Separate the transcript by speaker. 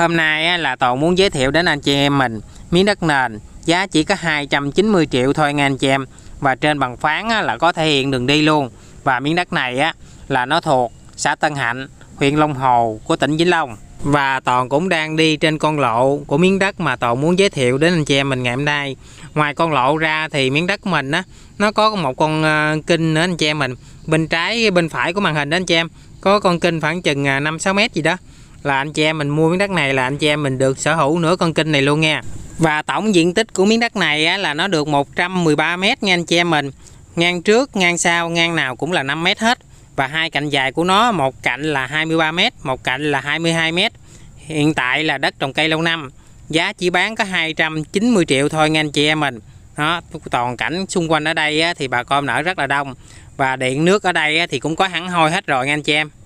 Speaker 1: Hôm nay là Toàn muốn giới thiệu đến anh chị em mình miếng đất nền giá chỉ có 290 triệu thôi nha anh chị em và trên bằng phán là có thể hiện đường đi luôn và miếng đất này là nó thuộc xã Tân Hạnh huyện Long Hồ của tỉnh Vĩnh Long và Toàn cũng đang đi trên con lộ của miếng đất mà Toàn muốn giới thiệu đến anh chị em mình ngày hôm nay ngoài con lộ ra thì miếng đất của mình á nó có một con ờ, kinh nữa anh chị em mình bên trái bên phải của màn hình đó anh chị em có con kinh khoảng chừng 5-6 ờ, mét gì đó là anh chị em mình mua miếng đất này là anh chị em mình được sở hữu nửa con kinh này luôn nha và tổng diện tích của miếng đất này á, là nó được 113 m nha anh chị em mình ngang trước ngang sau ngang nào cũng là 5 m hết và hai cạnh dài của nó một cạnh là 23 m một cạnh là 22 m hiện tại là đất trồng cây lâu năm giá chỉ bán có 290 triệu thôi nha anh chị em mình đó toàn cảnh xung quanh ở đây á, thì bà con nở rất là đông và điện nước ở đây á, thì cũng có hẳn hoi hết rồi nha anh chị em